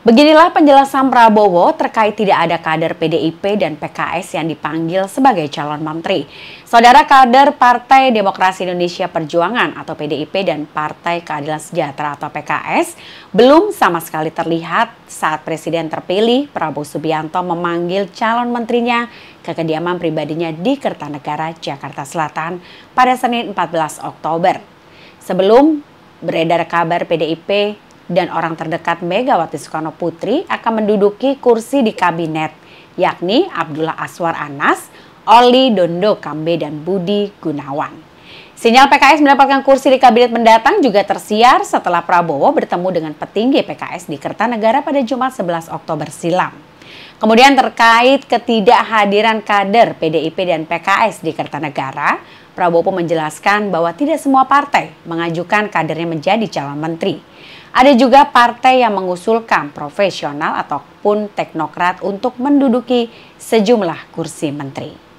Beginilah penjelasan Prabowo terkait tidak ada kader PDIP dan PKS yang dipanggil sebagai calon menteri. Saudara kader Partai Demokrasi Indonesia Perjuangan atau PDIP dan Partai Keadilan Sejahtera atau PKS belum sama sekali terlihat saat Presiden terpilih Prabowo Subianto memanggil calon menterinya ke kediaman pribadinya di Kertanegara, Jakarta Selatan pada Senin 14 Oktober. Sebelum beredar kabar PDIP dan orang terdekat Megawati Soekarno Putri akan menduduki kursi di kabinet, yakni Abdullah Aswar Anas, Oli Dondo Kambe, dan Budi Gunawan. Sinyal PKS mendapatkan kursi di kabinet mendatang juga tersiar setelah Prabowo bertemu dengan petinggi PKS di Kertanegara pada Jumat 11 Oktober silam. Kemudian terkait ketidakhadiran kader PDIP dan PKS di Kertanegara, Prabowo menjelaskan bahwa tidak semua partai mengajukan kadernya menjadi calon menteri. Ada juga partai yang mengusulkan profesional ataupun teknokrat untuk menduduki sejumlah kursi menteri.